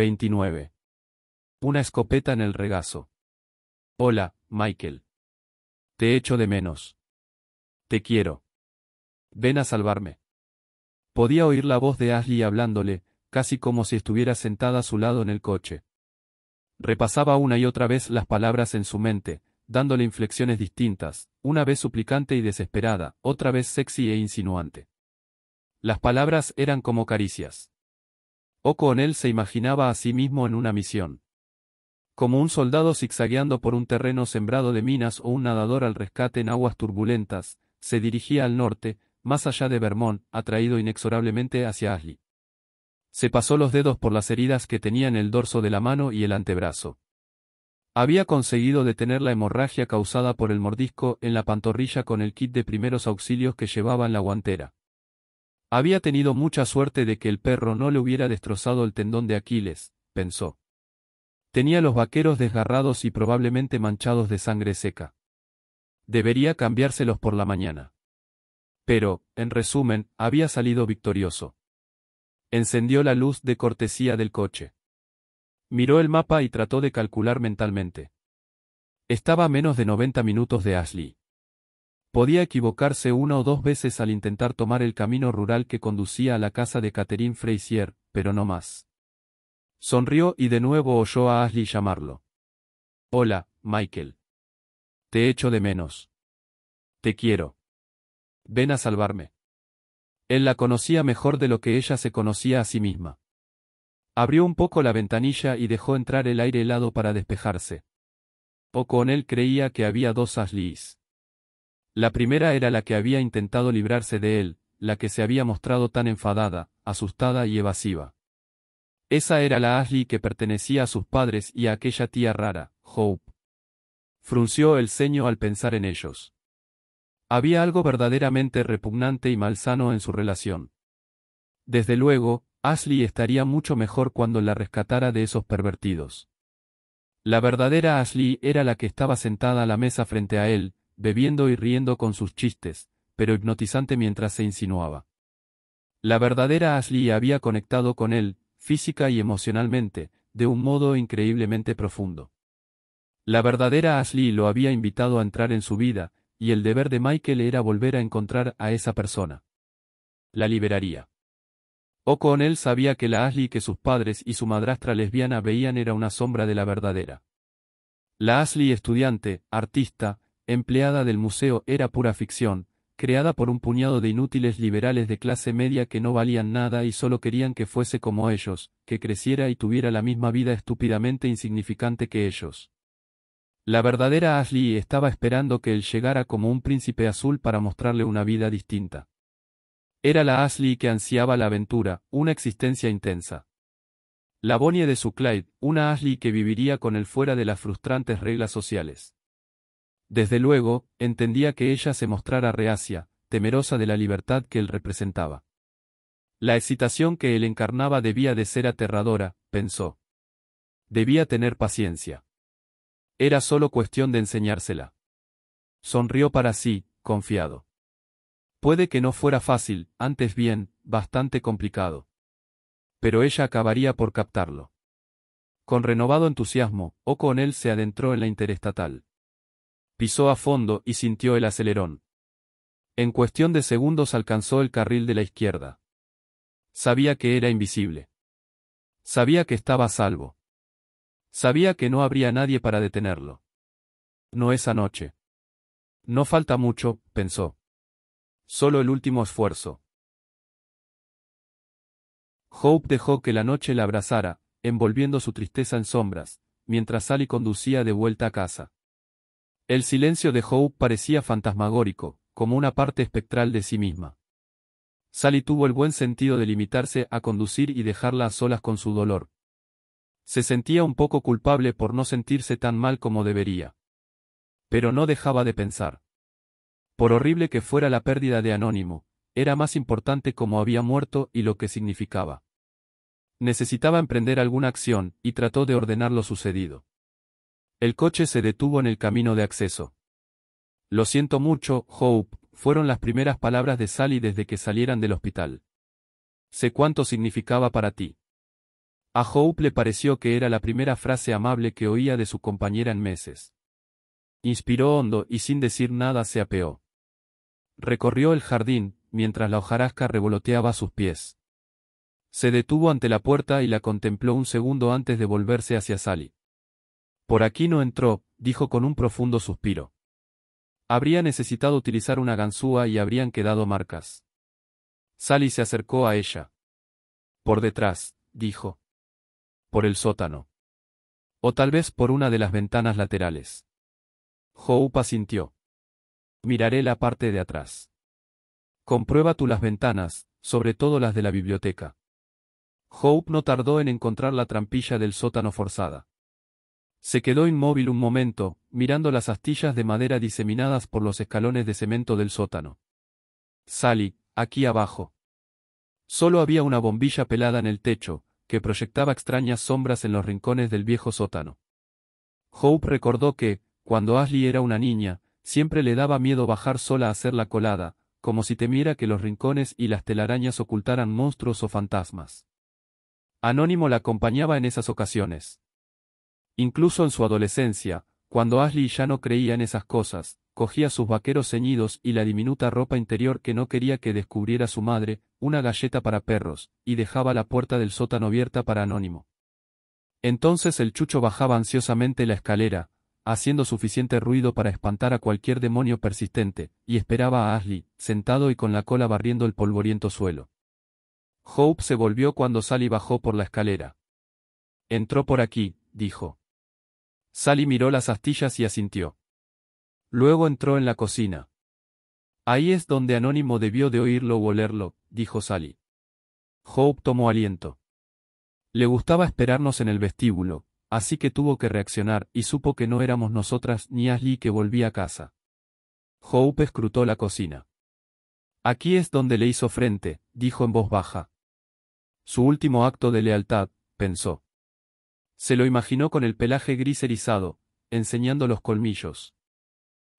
29. Una escopeta en el regazo. Hola, Michael. Te echo de menos. Te quiero. Ven a salvarme. Podía oír la voz de Ashley hablándole, casi como si estuviera sentada a su lado en el coche. Repasaba una y otra vez las palabras en su mente, dándole inflexiones distintas, una vez suplicante y desesperada, otra vez sexy e insinuante. Las palabras eran como caricias. O'Connell se imaginaba a sí mismo en una misión. Como un soldado zigzagueando por un terreno sembrado de minas o un nadador al rescate en aguas turbulentas, se dirigía al norte, más allá de Vermont, atraído inexorablemente hacia Ashley. Se pasó los dedos por las heridas que tenía en el dorso de la mano y el antebrazo. Había conseguido detener la hemorragia causada por el mordisco en la pantorrilla con el kit de primeros auxilios que llevaba en la guantera. Había tenido mucha suerte de que el perro no le hubiera destrozado el tendón de Aquiles, pensó. Tenía los vaqueros desgarrados y probablemente manchados de sangre seca. Debería cambiárselos por la mañana. Pero, en resumen, había salido victorioso. Encendió la luz de cortesía del coche. Miró el mapa y trató de calcular mentalmente. Estaba a menos de 90 minutos de Ashley. Podía equivocarse una o dos veces al intentar tomar el camino rural que conducía a la casa de Catherine Frazier, pero no más. Sonrió y de nuevo oyó a Ashley llamarlo. Hola, Michael. Te echo de menos. Te quiero. Ven a salvarme. Él la conocía mejor de lo que ella se conocía a sí misma. Abrió un poco la ventanilla y dejó entrar el aire helado para despejarse. Poco en él creía que había dos Ashleys. La primera era la que había intentado librarse de él, la que se había mostrado tan enfadada, asustada y evasiva. Esa era la Ashley que pertenecía a sus padres y a aquella tía rara, Hope. Frunció el ceño al pensar en ellos. Había algo verdaderamente repugnante y malsano en su relación. Desde luego, Ashley estaría mucho mejor cuando la rescatara de esos pervertidos. La verdadera Ashley era la que estaba sentada a la mesa frente a él, bebiendo y riendo con sus chistes, pero hipnotizante mientras se insinuaba. La verdadera Ashley había conectado con él, física y emocionalmente, de un modo increíblemente profundo. La verdadera Ashley lo había invitado a entrar en su vida, y el deber de Michael era volver a encontrar a esa persona. La liberaría. O'Connell sabía que la Ashley que sus padres y su madrastra lesbiana veían era una sombra de la verdadera. La Ashley estudiante, artista, empleada del museo, era pura ficción, creada por un puñado de inútiles liberales de clase media que no valían nada y solo querían que fuese como ellos, que creciera y tuviera la misma vida estúpidamente insignificante que ellos. La verdadera Ashley estaba esperando que él llegara como un príncipe azul para mostrarle una vida distinta. Era la Ashley que ansiaba la aventura, una existencia intensa. La Bonnie de su Clyde, una Ashley que viviría con él fuera de las frustrantes reglas sociales. Desde luego, entendía que ella se mostrara reacia, temerosa de la libertad que él representaba. La excitación que él encarnaba debía de ser aterradora, pensó. Debía tener paciencia. Era solo cuestión de enseñársela. Sonrió para sí, confiado. Puede que no fuera fácil, antes bien, bastante complicado. Pero ella acabaría por captarlo. Con renovado entusiasmo, él se adentró en la interestatal pisó a fondo y sintió el acelerón. En cuestión de segundos alcanzó el carril de la izquierda. Sabía que era invisible. Sabía que estaba a salvo. Sabía que no habría nadie para detenerlo. No esa noche. No falta mucho, pensó. Solo el último esfuerzo. Hope dejó que la noche la abrazara, envolviendo su tristeza en sombras, mientras Sally conducía de vuelta a casa. El silencio de Hope parecía fantasmagórico, como una parte espectral de sí misma. Sally tuvo el buen sentido de limitarse a conducir y dejarla a solas con su dolor. Se sentía un poco culpable por no sentirse tan mal como debería. Pero no dejaba de pensar. Por horrible que fuera la pérdida de Anónimo, era más importante cómo había muerto y lo que significaba. Necesitaba emprender alguna acción, y trató de ordenar lo sucedido. El coche se detuvo en el camino de acceso. Lo siento mucho, Hope, fueron las primeras palabras de Sally desde que salieran del hospital. Sé cuánto significaba para ti. A Hope le pareció que era la primera frase amable que oía de su compañera en meses. Inspiró hondo y sin decir nada se apeó. Recorrió el jardín, mientras la hojarasca revoloteaba sus pies. Se detuvo ante la puerta y la contempló un segundo antes de volverse hacia Sally. Por aquí no entró, dijo con un profundo suspiro. Habría necesitado utilizar una ganzúa y habrían quedado marcas. Sally se acercó a ella. Por detrás, dijo. Por el sótano. O tal vez por una de las ventanas laterales. Hope asintió. Miraré la parte de atrás. Comprueba tú las ventanas, sobre todo las de la biblioteca. Hope no tardó en encontrar la trampilla del sótano forzada. Se quedó inmóvil un momento, mirando las astillas de madera diseminadas por los escalones de cemento del sótano. Sally, aquí abajo. Solo había una bombilla pelada en el techo, que proyectaba extrañas sombras en los rincones del viejo sótano. Hope recordó que, cuando Ashley era una niña, siempre le daba miedo bajar sola a hacer la colada, como si temiera que los rincones y las telarañas ocultaran monstruos o fantasmas. Anónimo la acompañaba en esas ocasiones. Incluso en su adolescencia, cuando Ashley ya no creía en esas cosas, cogía sus vaqueros ceñidos y la diminuta ropa interior que no quería que descubriera su madre, una galleta para perros, y dejaba la puerta del sótano abierta para Anónimo. Entonces el chucho bajaba ansiosamente la escalera, haciendo suficiente ruido para espantar a cualquier demonio persistente, y esperaba a Ashley, sentado y con la cola barriendo el polvoriento suelo. Hope se volvió cuando Sally bajó por la escalera. Entró por aquí, dijo. Sally miró las astillas y asintió. Luego entró en la cocina. Ahí es donde Anónimo debió de oírlo o olerlo, dijo Sally. Hope tomó aliento. Le gustaba esperarnos en el vestíbulo, así que tuvo que reaccionar y supo que no éramos nosotras ni Ashley que volvía a casa. Hope escrutó la cocina. Aquí es donde le hizo frente, dijo en voz baja. Su último acto de lealtad, pensó. Se lo imaginó con el pelaje gris erizado, enseñando los colmillos.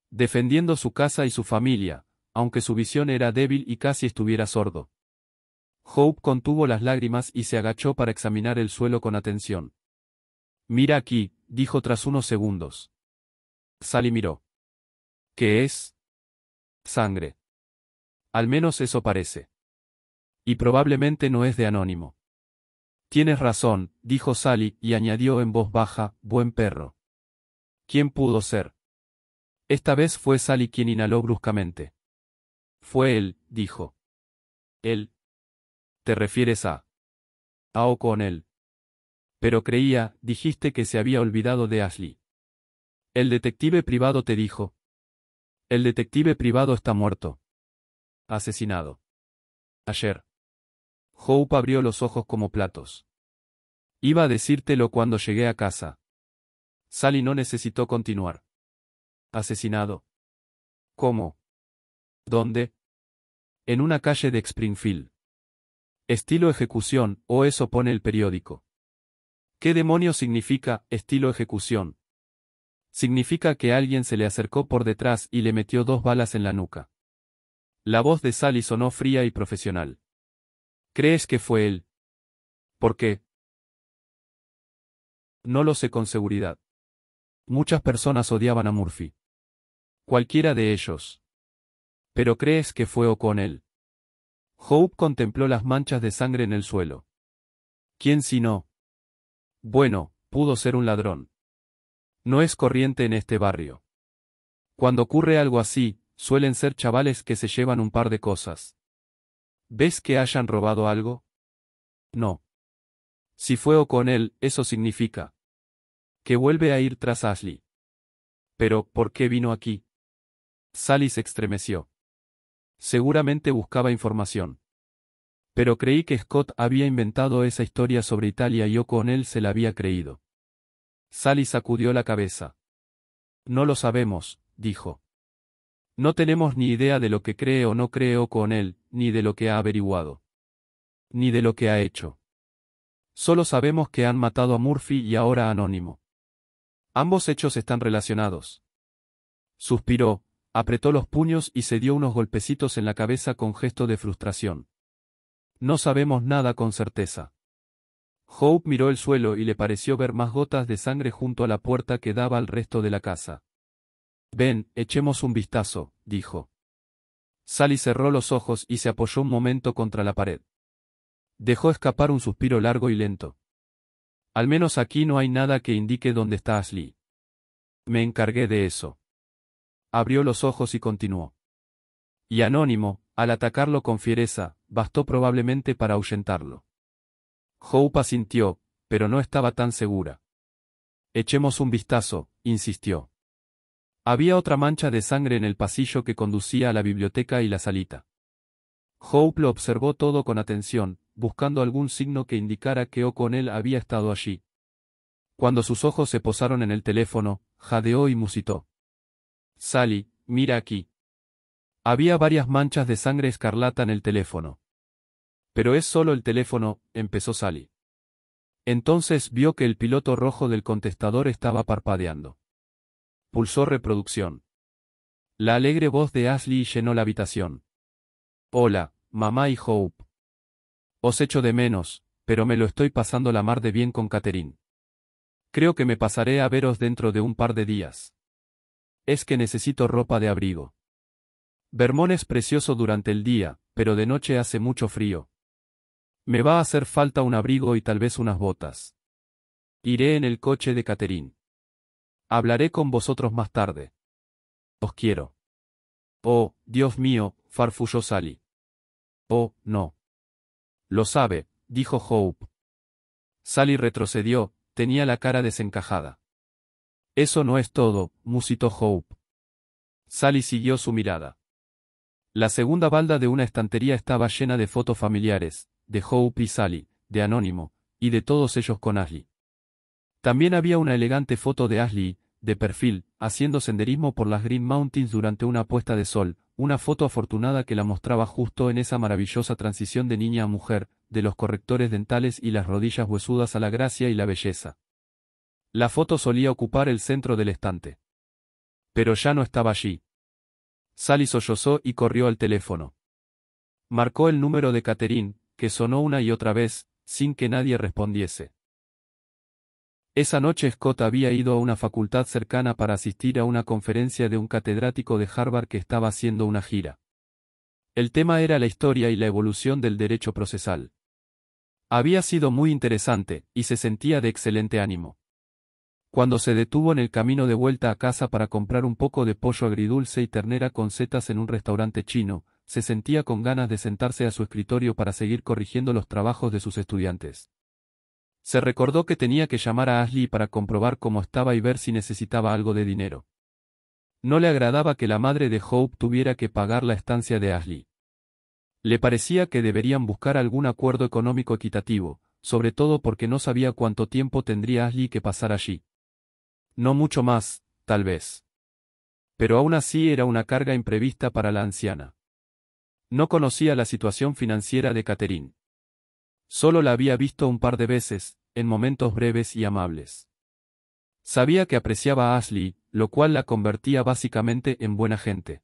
Defendiendo su casa y su familia, aunque su visión era débil y casi estuviera sordo. Hope contuvo las lágrimas y se agachó para examinar el suelo con atención. Mira aquí, dijo tras unos segundos. Sally miró. ¿Qué es? Sangre. Al menos eso parece. Y probablemente no es de anónimo. Tienes razón, dijo Sally, y añadió en voz baja, buen perro. ¿Quién pudo ser? Esta vez fue Sally quien inhaló bruscamente. Fue él, dijo. Él. ¿Te refieres a? A él. Pero creía, dijiste que se había olvidado de Ashley. El detective privado te dijo. El detective privado está muerto. Asesinado. Ayer. Hope abrió los ojos como platos. Iba a decírtelo cuando llegué a casa. Sally no necesitó continuar. Asesinado. ¿Cómo? ¿Dónde? En una calle de Springfield. Estilo ejecución, o eso pone el periódico. ¿Qué demonio significa estilo ejecución? Significa que alguien se le acercó por detrás y le metió dos balas en la nuca. La voz de Sally sonó fría y profesional. ¿Crees que fue él? ¿Por qué? No lo sé con seguridad. Muchas personas odiaban a Murphy. Cualquiera de ellos. ¿Pero crees que fue o con él? Hope contempló las manchas de sangre en el suelo. ¿Quién si no? Bueno, pudo ser un ladrón. No es corriente en este barrio. Cuando ocurre algo así, suelen ser chavales que se llevan un par de cosas. ¿Ves que hayan robado algo? No. Si fue o con él, eso significa que vuelve a ir tras Ashley. Pero, ¿por qué vino aquí? Sally se estremeció. Seguramente buscaba información. Pero creí que Scott había inventado esa historia sobre Italia y O'Connell se la había creído. Sally sacudió la cabeza. No lo sabemos, dijo. No tenemos ni idea de lo que cree o no creo con él, ni de lo que ha averiguado. Ni de lo que ha hecho. Solo sabemos que han matado a Murphy y ahora a Anónimo. Ambos hechos están relacionados. Suspiró, apretó los puños y se dio unos golpecitos en la cabeza con gesto de frustración. No sabemos nada con certeza. Hope miró el suelo y le pareció ver más gotas de sangre junto a la puerta que daba al resto de la casa. Ven, echemos un vistazo, dijo. Sally cerró los ojos y se apoyó un momento contra la pared. Dejó escapar un suspiro largo y lento. Al menos aquí no hay nada que indique dónde está Ashley. Me encargué de eso. Abrió los ojos y continuó. Y Anónimo, al atacarlo con fiereza, bastó probablemente para ahuyentarlo. Hope asintió, pero no estaba tan segura. Echemos un vistazo, insistió. Había otra mancha de sangre en el pasillo que conducía a la biblioteca y la salita. Hope lo observó todo con atención, buscando algún signo que indicara que O'Connell había estado allí. Cuando sus ojos se posaron en el teléfono, jadeó y musitó. Sally, mira aquí. Había varias manchas de sangre escarlata en el teléfono. Pero es solo el teléfono, empezó Sally. Entonces vio que el piloto rojo del contestador estaba parpadeando. Pulsó reproducción. La alegre voz de Ashley llenó la habitación. Hola, mamá y Hope. Os echo de menos, pero me lo estoy pasando la mar de bien con Catherine. Creo que me pasaré a veros dentro de un par de días. Es que necesito ropa de abrigo. Bermón es precioso durante el día, pero de noche hace mucho frío. Me va a hacer falta un abrigo y tal vez unas botas. Iré en el coche de Catherine. Hablaré con vosotros más tarde. Os quiero. Oh, Dios mío, farfulló Sally. Oh, no. Lo sabe, dijo Hope. Sally retrocedió, tenía la cara desencajada. Eso no es todo, musitó Hope. Sally siguió su mirada. La segunda balda de una estantería estaba llena de fotos familiares, de Hope y Sally, de Anónimo, y de todos ellos con Ashley. También había una elegante foto de Ashley, de perfil, haciendo senderismo por las Green Mountains durante una puesta de sol, una foto afortunada que la mostraba justo en esa maravillosa transición de niña a mujer, de los correctores dentales y las rodillas huesudas a la gracia y la belleza. La foto solía ocupar el centro del estante. Pero ya no estaba allí. Sally sollozó y corrió al teléfono. Marcó el número de Catherine, que sonó una y otra vez, sin que nadie respondiese. Esa noche Scott había ido a una facultad cercana para asistir a una conferencia de un catedrático de Harvard que estaba haciendo una gira. El tema era la historia y la evolución del derecho procesal. Había sido muy interesante, y se sentía de excelente ánimo. Cuando se detuvo en el camino de vuelta a casa para comprar un poco de pollo agridulce y ternera con setas en un restaurante chino, se sentía con ganas de sentarse a su escritorio para seguir corrigiendo los trabajos de sus estudiantes. Se recordó que tenía que llamar a Ashley para comprobar cómo estaba y ver si necesitaba algo de dinero. No le agradaba que la madre de Hope tuviera que pagar la estancia de Ashley. Le parecía que deberían buscar algún acuerdo económico equitativo, sobre todo porque no sabía cuánto tiempo tendría Ashley que pasar allí. No mucho más, tal vez. Pero aún así era una carga imprevista para la anciana. No conocía la situación financiera de Catherine. Solo la había visto un par de veces, en momentos breves y amables. Sabía que apreciaba a Ashley, lo cual la convertía básicamente en buena gente.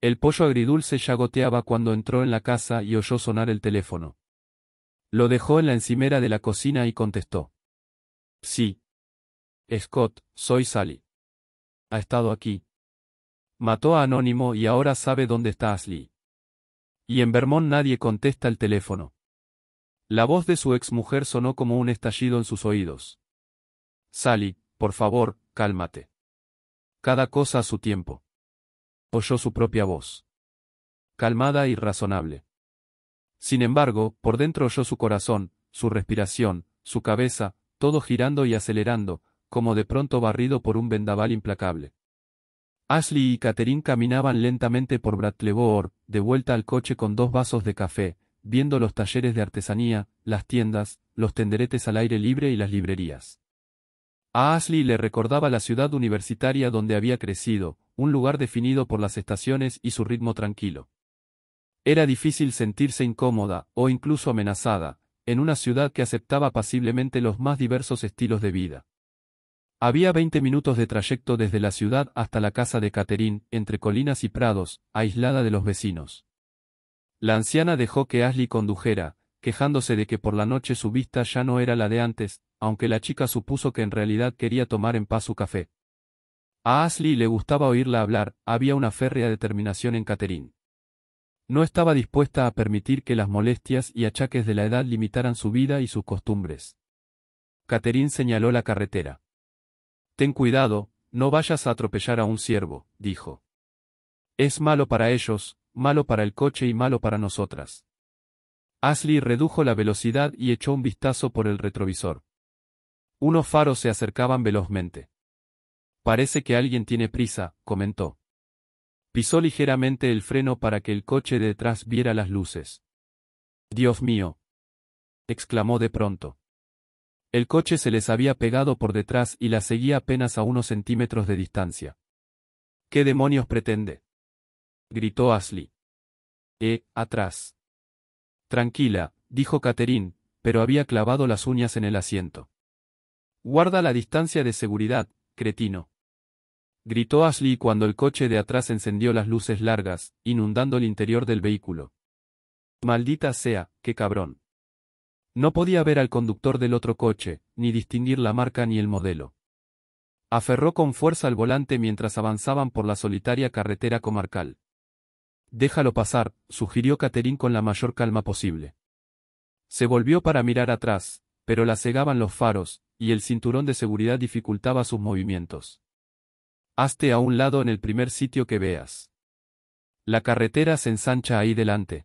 El pollo agridulce ya goteaba cuando entró en la casa y oyó sonar el teléfono. Lo dejó en la encimera de la cocina y contestó. Sí. Scott, soy Sally. Ha estado aquí. Mató a Anónimo y ahora sabe dónde está Ashley. Y en Vermont nadie contesta el teléfono. La voz de su ex-mujer sonó como un estallido en sus oídos. Sally, por favor, cálmate. Cada cosa a su tiempo. Oyó su propia voz. Calmada y razonable. Sin embargo, por dentro oyó su corazón, su respiración, su cabeza, todo girando y acelerando, como de pronto barrido por un vendaval implacable. Ashley y Catherine caminaban lentamente por Brattleboro, de vuelta al coche con dos vasos de café, viendo los talleres de artesanía, las tiendas, los tenderetes al aire libre y las librerías. A Ashley le recordaba la ciudad universitaria donde había crecido, un lugar definido por las estaciones y su ritmo tranquilo. Era difícil sentirse incómoda, o incluso amenazada, en una ciudad que aceptaba pasiblemente los más diversos estilos de vida. Había 20 minutos de trayecto desde la ciudad hasta la casa de Catherine, entre colinas y prados, aislada de los vecinos. La anciana dejó que Ashley condujera, quejándose de que por la noche su vista ya no era la de antes, aunque la chica supuso que en realidad quería tomar en paz su café. A Ashley le gustaba oírla hablar, había una férrea determinación en Catherine. No estaba dispuesta a permitir que las molestias y achaques de la edad limitaran su vida y sus costumbres. Catherine señaló la carretera. Ten cuidado, no vayas a atropellar a un ciervo, dijo. Es malo para ellos, malo para el coche y malo para nosotras. Ashley redujo la velocidad y echó un vistazo por el retrovisor. Unos faros se acercaban velozmente. Parece que alguien tiene prisa, comentó. Pisó ligeramente el freno para que el coche de detrás viera las luces. Dios mío. exclamó de pronto. El coche se les había pegado por detrás y la seguía apenas a unos centímetros de distancia. ¿Qué demonios pretende? gritó Ashley. Eh, atrás. Tranquila, dijo Catherine, pero había clavado las uñas en el asiento. Guarda la distancia de seguridad, cretino. Gritó Ashley cuando el coche de atrás encendió las luces largas, inundando el interior del vehículo. Maldita sea, qué cabrón. No podía ver al conductor del otro coche, ni distinguir la marca ni el modelo. Aferró con fuerza al volante mientras avanzaban por la solitaria carretera comarcal. Déjalo pasar, sugirió Caterín con la mayor calma posible. Se volvió para mirar atrás, pero la cegaban los faros, y el cinturón de seguridad dificultaba sus movimientos. Hazte a un lado en el primer sitio que veas. La carretera se ensancha ahí delante.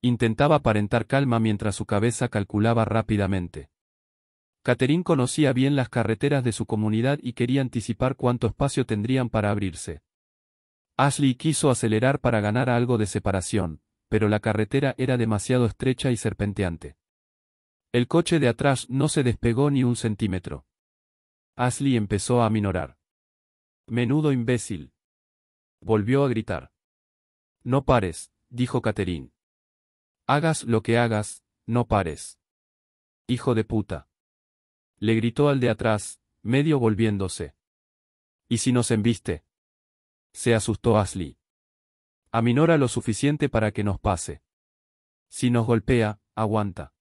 Intentaba aparentar calma mientras su cabeza calculaba rápidamente. Caterín conocía bien las carreteras de su comunidad y quería anticipar cuánto espacio tendrían para abrirse. Ashley quiso acelerar para ganar algo de separación, pero la carretera era demasiado estrecha y serpenteante. El coche de atrás no se despegó ni un centímetro. Ashley empezó a minorar. Menudo imbécil. Volvió a gritar. No pares, dijo Catherine. Hagas lo que hagas, no pares. Hijo de puta. Le gritó al de atrás, medio volviéndose. ¿Y si nos embiste? Se asustó Ashley. Aminora lo suficiente para que nos pase. Si nos golpea, aguanta.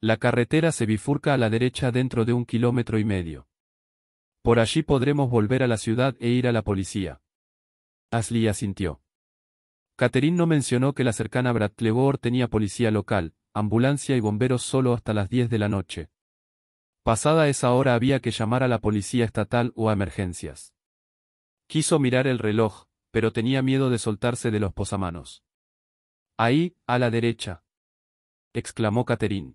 La carretera se bifurca a la derecha dentro de un kilómetro y medio. Por allí podremos volver a la ciudad e ir a la policía. Ashley asintió. Catherine no mencionó que la cercana Bratlebor tenía policía local, ambulancia y bomberos solo hasta las 10 de la noche. Pasada esa hora había que llamar a la policía estatal o a emergencias. Quiso mirar el reloj, pero tenía miedo de soltarse de los posamanos. Ahí, a la derecha. exclamó Catherine.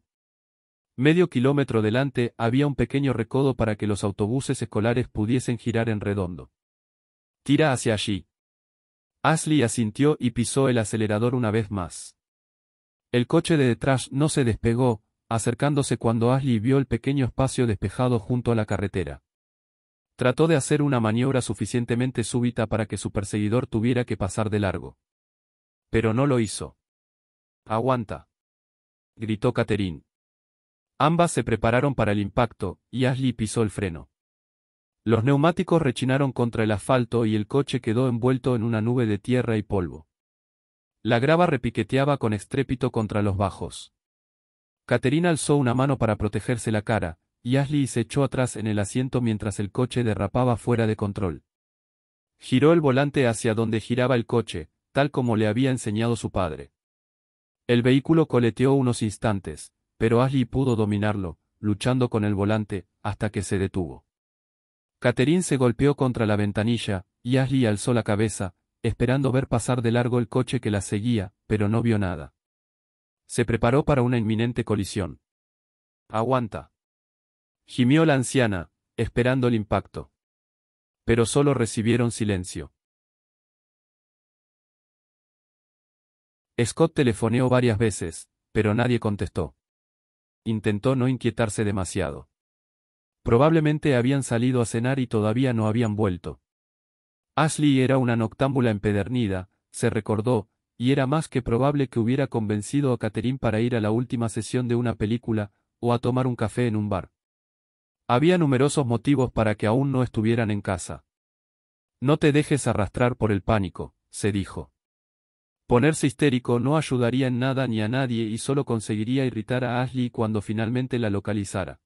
Medio kilómetro delante había un pequeño recodo para que los autobuses escolares pudiesen girar en redondo. Tira hacia allí. Ashley asintió y pisó el acelerador una vez más. El coche de detrás no se despegó, acercándose cuando Ashley vio el pequeño espacio despejado junto a la carretera. Trató de hacer una maniobra suficientemente súbita para que su perseguidor tuviera que pasar de largo. Pero no lo hizo. Aguanta. Gritó Catherine. Ambas se prepararon para el impacto, y Ashley pisó el freno. Los neumáticos rechinaron contra el asfalto y el coche quedó envuelto en una nube de tierra y polvo. La grava repiqueteaba con estrépito contra los bajos. Caterine alzó una mano para protegerse la cara, y Ashley se echó atrás en el asiento mientras el coche derrapaba fuera de control. Giró el volante hacia donde giraba el coche, tal como le había enseñado su padre. El vehículo coleteó unos instantes, pero Ashley pudo dominarlo, luchando con el volante, hasta que se detuvo. Catherine se golpeó contra la ventanilla, y Ashley alzó la cabeza, esperando ver pasar de largo el coche que la seguía, pero no vio nada. Se preparó para una inminente colisión. Aguanta. Gimió la anciana, esperando el impacto. Pero solo recibieron silencio. Scott telefoneó varias veces, pero nadie contestó. Intentó no inquietarse demasiado. Probablemente habían salido a cenar y todavía no habían vuelto. Ashley era una noctámbula empedernida, se recordó, y era más que probable que hubiera convencido a Catherine para ir a la última sesión de una película, o a tomar un café en un bar. Había numerosos motivos para que aún no estuvieran en casa. No te dejes arrastrar por el pánico, se dijo. Ponerse histérico no ayudaría en nada ni a nadie y solo conseguiría irritar a Ashley cuando finalmente la localizara.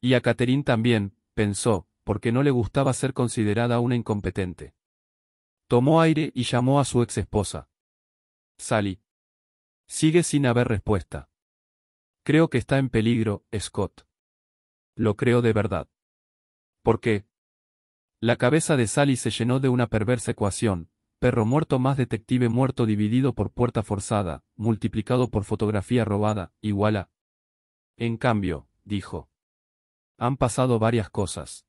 Y a Catherine también, pensó, porque no le gustaba ser considerada una incompetente. Tomó aire y llamó a su ex esposa. Sally. Sigue sin haber respuesta. Creo que está en peligro, Scott lo creo de verdad. ¿Por qué? La cabeza de Sally se llenó de una perversa ecuación, perro muerto más detective muerto dividido por puerta forzada, multiplicado por fotografía robada, igual a... En cambio, dijo. Han pasado varias cosas.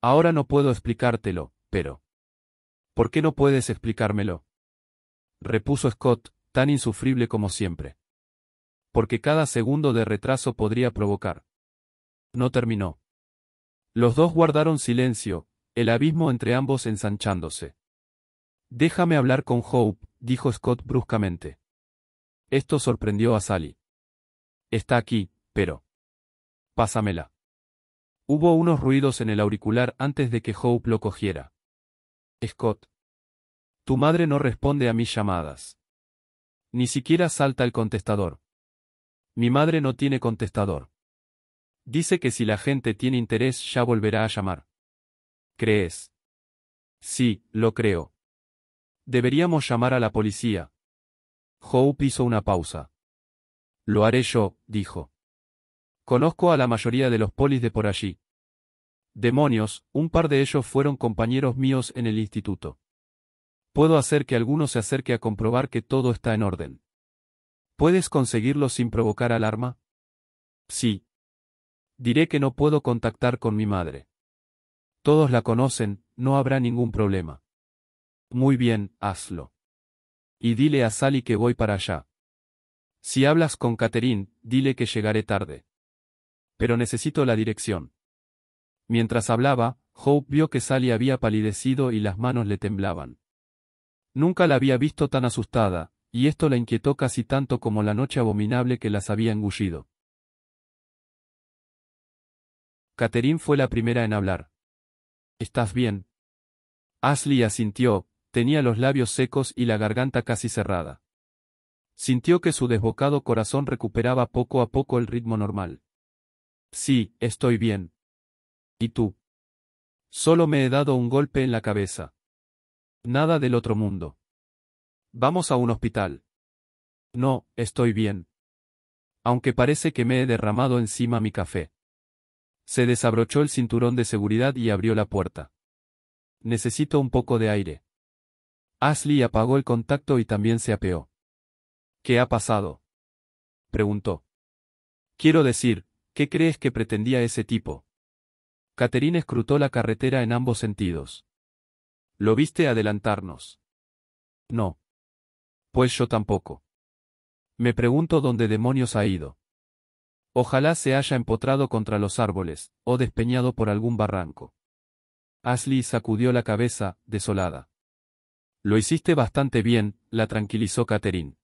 Ahora no puedo explicártelo, pero... ¿Por qué no puedes explicármelo? repuso Scott, tan insufrible como siempre. Porque cada segundo de retraso podría provocar no terminó. Los dos guardaron silencio, el abismo entre ambos ensanchándose. Déjame hablar con Hope, dijo Scott bruscamente. Esto sorprendió a Sally. Está aquí, pero... Pásamela. Hubo unos ruidos en el auricular antes de que Hope lo cogiera. Scott. Tu madre no responde a mis llamadas. Ni siquiera salta el contestador. Mi madre no tiene contestador. Dice que si la gente tiene interés ya volverá a llamar. ¿Crees? Sí, lo creo. Deberíamos llamar a la policía. Hope hizo una pausa. Lo haré yo, dijo. Conozco a la mayoría de los polis de por allí. Demonios, un par de ellos fueron compañeros míos en el instituto. Puedo hacer que alguno se acerque a comprobar que todo está en orden. ¿Puedes conseguirlo sin provocar alarma? Sí, Diré que no puedo contactar con mi madre. Todos la conocen, no habrá ningún problema. Muy bien, hazlo. Y dile a Sally que voy para allá. Si hablas con Catherine, dile que llegaré tarde. Pero necesito la dirección. Mientras hablaba, Hope vio que Sally había palidecido y las manos le temblaban. Nunca la había visto tan asustada, y esto la inquietó casi tanto como la noche abominable que las había engullido. Catherine fue la primera en hablar. ¿Estás bien? Ashley asintió, tenía los labios secos y la garganta casi cerrada. Sintió que su desbocado corazón recuperaba poco a poco el ritmo normal. Sí, estoy bien. ¿Y tú? Solo me he dado un golpe en la cabeza. Nada del otro mundo. Vamos a un hospital. No, estoy bien. Aunque parece que me he derramado encima mi café. Se desabrochó el cinturón de seguridad y abrió la puerta. Necesito un poco de aire. Ashley apagó el contacto y también se apeó. ¿Qué ha pasado? preguntó. Quiero decir, ¿qué crees que pretendía ese tipo? Catherine escrutó la carretera en ambos sentidos. ¿Lo viste adelantarnos? No. Pues yo tampoco. Me pregunto dónde demonios ha ido. Ojalá se haya empotrado contra los árboles, o despeñado por algún barranco. Ashley sacudió la cabeza, desolada. Lo hiciste bastante bien, la tranquilizó Catherine.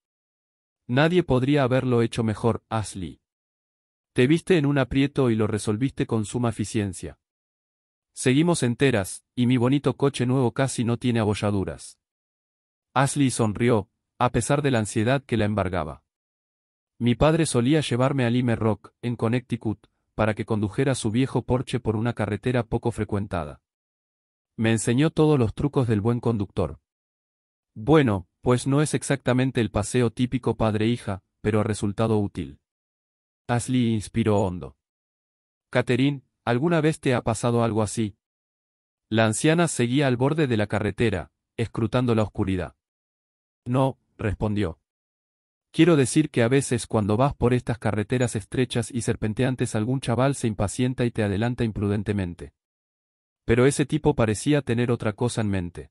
Nadie podría haberlo hecho mejor, Ashley. Te viste en un aprieto y lo resolviste con suma eficiencia. Seguimos enteras, y mi bonito coche nuevo casi no tiene abolladuras. Ashley sonrió, a pesar de la ansiedad que la embargaba. Mi padre solía llevarme a Lime Rock, en Connecticut, para que condujera su viejo Porsche por una carretera poco frecuentada. Me enseñó todos los trucos del buen conductor. Bueno, pues no es exactamente el paseo típico padre-hija, pero ha resultado útil. Ashley inspiró hondo. Catherine, ¿alguna vez te ha pasado algo así? La anciana seguía al borde de la carretera, escrutando la oscuridad. No, respondió. Quiero decir que a veces cuando vas por estas carreteras estrechas y serpenteantes algún chaval se impacienta y te adelanta imprudentemente. Pero ese tipo parecía tener otra cosa en mente.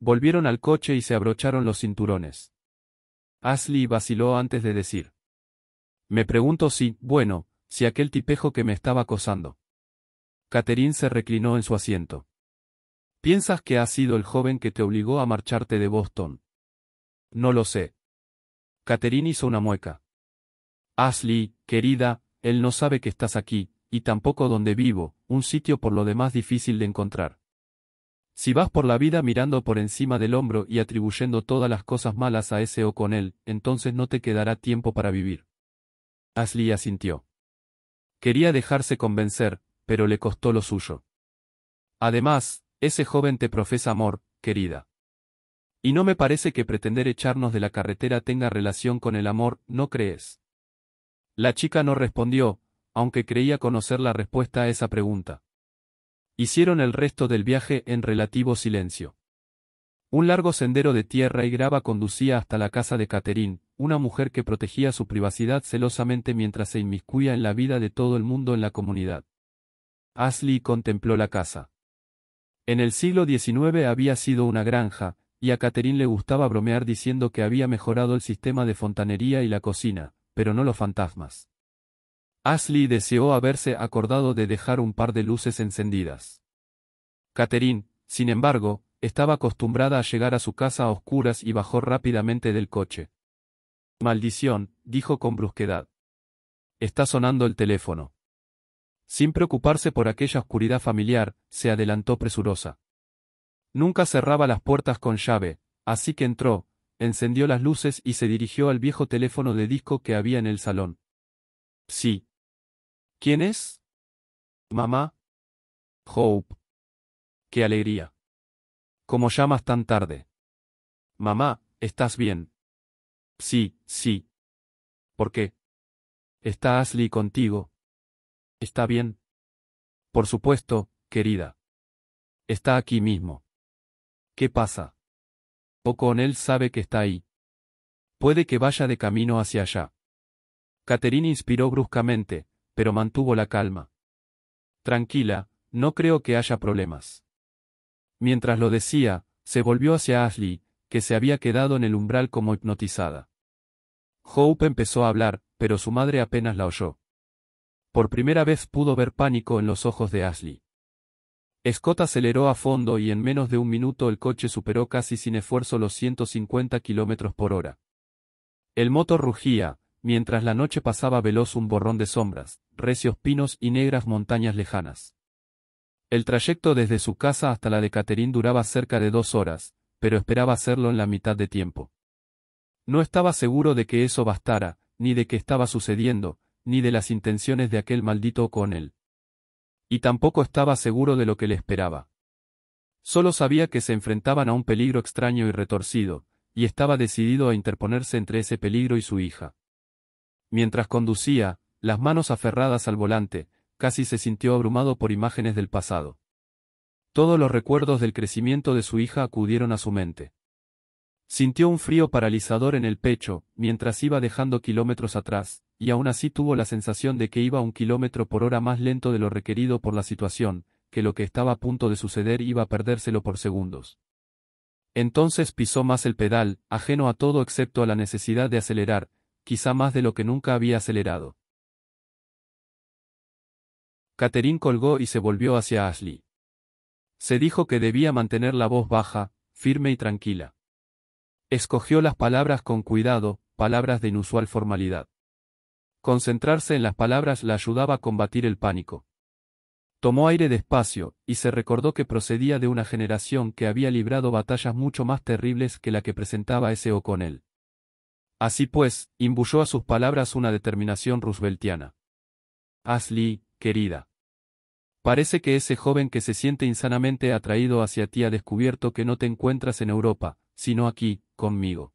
Volvieron al coche y se abrocharon los cinturones. Ashley vaciló antes de decir. Me pregunto si, bueno, si aquel tipejo que me estaba acosando. Catherine se reclinó en su asiento. ¿Piensas que ha sido el joven que te obligó a marcharte de Boston? No lo sé. Catherine hizo una mueca. Ashley, querida, él no sabe que estás aquí, y tampoco donde vivo, un sitio por lo demás difícil de encontrar. Si vas por la vida mirando por encima del hombro y atribuyendo todas las cosas malas a ese o con él, entonces no te quedará tiempo para vivir. Ashley asintió. Quería dejarse convencer, pero le costó lo suyo. Además, ese joven te profesa amor, querida. Y no me parece que pretender echarnos de la carretera tenga relación con el amor, ¿no crees? La chica no respondió, aunque creía conocer la respuesta a esa pregunta. Hicieron el resto del viaje en relativo silencio. Un largo sendero de tierra y grava conducía hasta la casa de Catherine, una mujer que protegía su privacidad celosamente mientras se inmiscuía en la vida de todo el mundo en la comunidad. Ashley contempló la casa. En el siglo XIX había sido una granja, y a Catherine le gustaba bromear diciendo que había mejorado el sistema de fontanería y la cocina, pero no los fantasmas. Ashley deseó haberse acordado de dejar un par de luces encendidas. Catherine, sin embargo, estaba acostumbrada a llegar a su casa a oscuras y bajó rápidamente del coche. Maldición, dijo con brusquedad. Está sonando el teléfono. Sin preocuparse por aquella oscuridad familiar, se adelantó presurosa. Nunca cerraba las puertas con llave, así que entró, encendió las luces y se dirigió al viejo teléfono de disco que había en el salón. Sí. ¿Quién es? Mamá. Hope. Qué alegría. ¿Cómo llamas tan tarde? Mamá, ¿estás bien? Sí, sí. ¿Por qué? ¿Está Ashley contigo? ¿Está bien? Por supuesto, querida. Está aquí mismo. ¿Qué pasa? Poco él sabe que está ahí. Puede que vaya de camino hacia allá. Catherine inspiró bruscamente, pero mantuvo la calma. Tranquila, no creo que haya problemas. Mientras lo decía, se volvió hacia Ashley, que se había quedado en el umbral como hipnotizada. Hope empezó a hablar, pero su madre apenas la oyó. Por primera vez pudo ver pánico en los ojos de Ashley. Scott aceleró a fondo y en menos de un minuto el coche superó casi sin esfuerzo los 150 kilómetros por hora. El moto rugía, mientras la noche pasaba veloz un borrón de sombras, recios pinos y negras montañas lejanas. El trayecto desde su casa hasta la de Catherine duraba cerca de dos horas, pero esperaba hacerlo en la mitad de tiempo. No estaba seguro de que eso bastara, ni de qué estaba sucediendo, ni de las intenciones de aquel maldito él y tampoco estaba seguro de lo que le esperaba. Solo sabía que se enfrentaban a un peligro extraño y retorcido, y estaba decidido a interponerse entre ese peligro y su hija. Mientras conducía, las manos aferradas al volante, casi se sintió abrumado por imágenes del pasado. Todos los recuerdos del crecimiento de su hija acudieron a su mente. Sintió un frío paralizador en el pecho, mientras iba dejando kilómetros atrás, y aún así tuvo la sensación de que iba un kilómetro por hora más lento de lo requerido por la situación, que lo que estaba a punto de suceder iba a perdérselo por segundos. Entonces pisó más el pedal, ajeno a todo excepto a la necesidad de acelerar, quizá más de lo que nunca había acelerado. Catherine colgó y se volvió hacia Ashley. Se dijo que debía mantener la voz baja, firme y tranquila. Escogió las palabras con cuidado, palabras de inusual formalidad. Concentrarse en las palabras la ayudaba a combatir el pánico. Tomó aire despacio, y se recordó que procedía de una generación que había librado batallas mucho más terribles que la que presentaba ese o con él Así pues, imbuyó a sus palabras una determinación rusveltiana Ashley, querida. Parece que ese joven que se siente insanamente atraído hacia ti ha descubierto que no te encuentras en Europa, sino aquí, conmigo.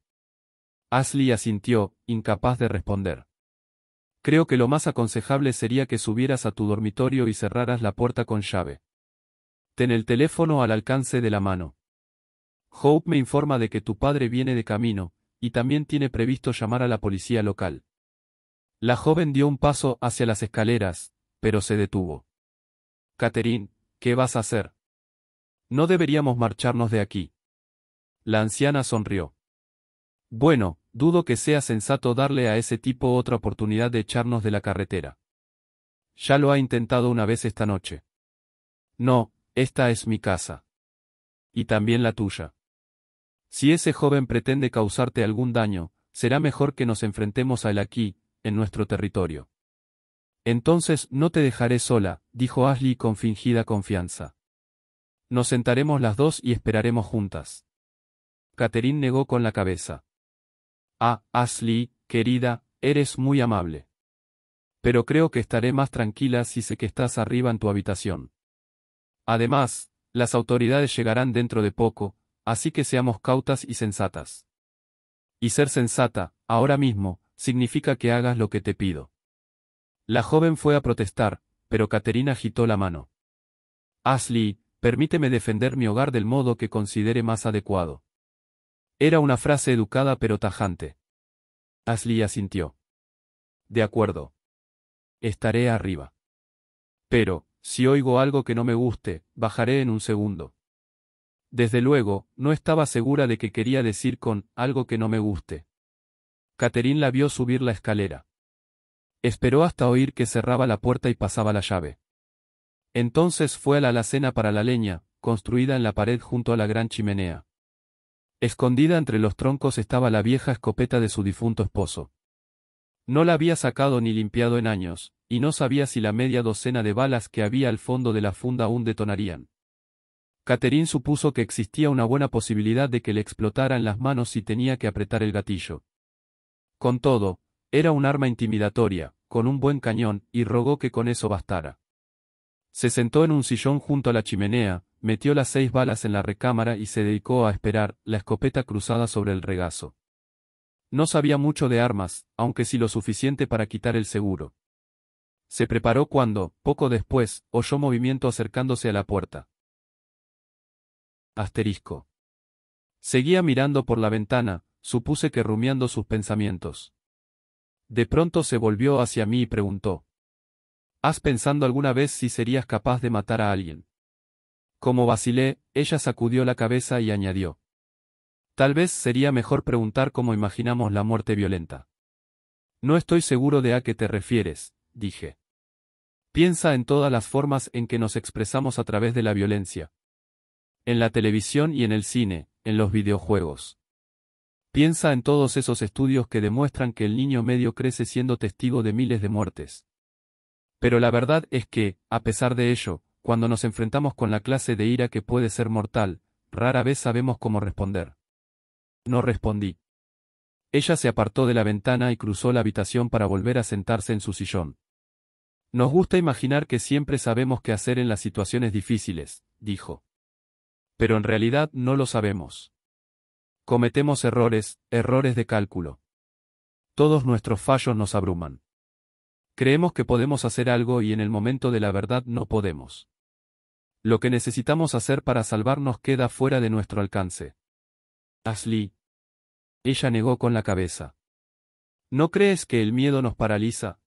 Ashley asintió, incapaz de responder. Creo que lo más aconsejable sería que subieras a tu dormitorio y cerraras la puerta con llave. Ten el teléfono al alcance de la mano. Hope me informa de que tu padre viene de camino, y también tiene previsto llamar a la policía local. La joven dio un paso hacia las escaleras, pero se detuvo. Catherine, ¿qué vas a hacer? No deberíamos marcharnos de aquí. La anciana sonrió. Bueno, dudo que sea sensato darle a ese tipo otra oportunidad de echarnos de la carretera. Ya lo ha intentado una vez esta noche. No, esta es mi casa. Y también la tuya. Si ese joven pretende causarte algún daño, será mejor que nos enfrentemos a él aquí, en nuestro territorio. Entonces no te dejaré sola, dijo Ashley con fingida confianza. Nos sentaremos las dos y esperaremos juntas. Catherine negó con la cabeza. Ah, Ashley, querida, eres muy amable. Pero creo que estaré más tranquila si sé que estás arriba en tu habitación. Además, las autoridades llegarán dentro de poco, así que seamos cautas y sensatas. Y ser sensata, ahora mismo, significa que hagas lo que te pido. La joven fue a protestar, pero Caterina agitó la mano. Ashley, permíteme defender mi hogar del modo que considere más adecuado. Era una frase educada pero tajante. Asli asintió. De acuerdo. Estaré arriba. Pero, si oigo algo que no me guste, bajaré en un segundo. Desde luego, no estaba segura de que quería decir con algo que no me guste. Catherine la vio subir la escalera. Esperó hasta oír que cerraba la puerta y pasaba la llave. Entonces fue a la alacena para la leña, construida en la pared junto a la gran chimenea. Escondida entre los troncos estaba la vieja escopeta de su difunto esposo. No la había sacado ni limpiado en años, y no sabía si la media docena de balas que había al fondo de la funda aún detonarían. Catherine supuso que existía una buena posibilidad de que le explotaran las manos si tenía que apretar el gatillo. Con todo, era un arma intimidatoria, con un buen cañón, y rogó que con eso bastara. Se sentó en un sillón junto a la chimenea, metió las seis balas en la recámara y se dedicó a esperar, la escopeta cruzada sobre el regazo. No sabía mucho de armas, aunque sí lo suficiente para quitar el seguro. Se preparó cuando, poco después, oyó movimiento acercándose a la puerta. Asterisco. Seguía mirando por la ventana, supuse que rumiando sus pensamientos. De pronto se volvió hacia mí y preguntó. ¿Has pensado alguna vez si serías capaz de matar a alguien? Como vacilé, ella sacudió la cabeza y añadió. Tal vez sería mejor preguntar cómo imaginamos la muerte violenta. No estoy seguro de a qué te refieres, dije. Piensa en todas las formas en que nos expresamos a través de la violencia. En la televisión y en el cine, en los videojuegos. Piensa en todos esos estudios que demuestran que el niño medio crece siendo testigo de miles de muertes. Pero la verdad es que, a pesar de ello, cuando nos enfrentamos con la clase de ira que puede ser mortal, rara vez sabemos cómo responder. No respondí. Ella se apartó de la ventana y cruzó la habitación para volver a sentarse en su sillón. Nos gusta imaginar que siempre sabemos qué hacer en las situaciones difíciles, dijo. Pero en realidad no lo sabemos. Cometemos errores, errores de cálculo. Todos nuestros fallos nos abruman. Creemos que podemos hacer algo y en el momento de la verdad no podemos. Lo que necesitamos hacer para salvarnos queda fuera de nuestro alcance. Ashley. Ella negó con la cabeza. ¿No crees que el miedo nos paraliza?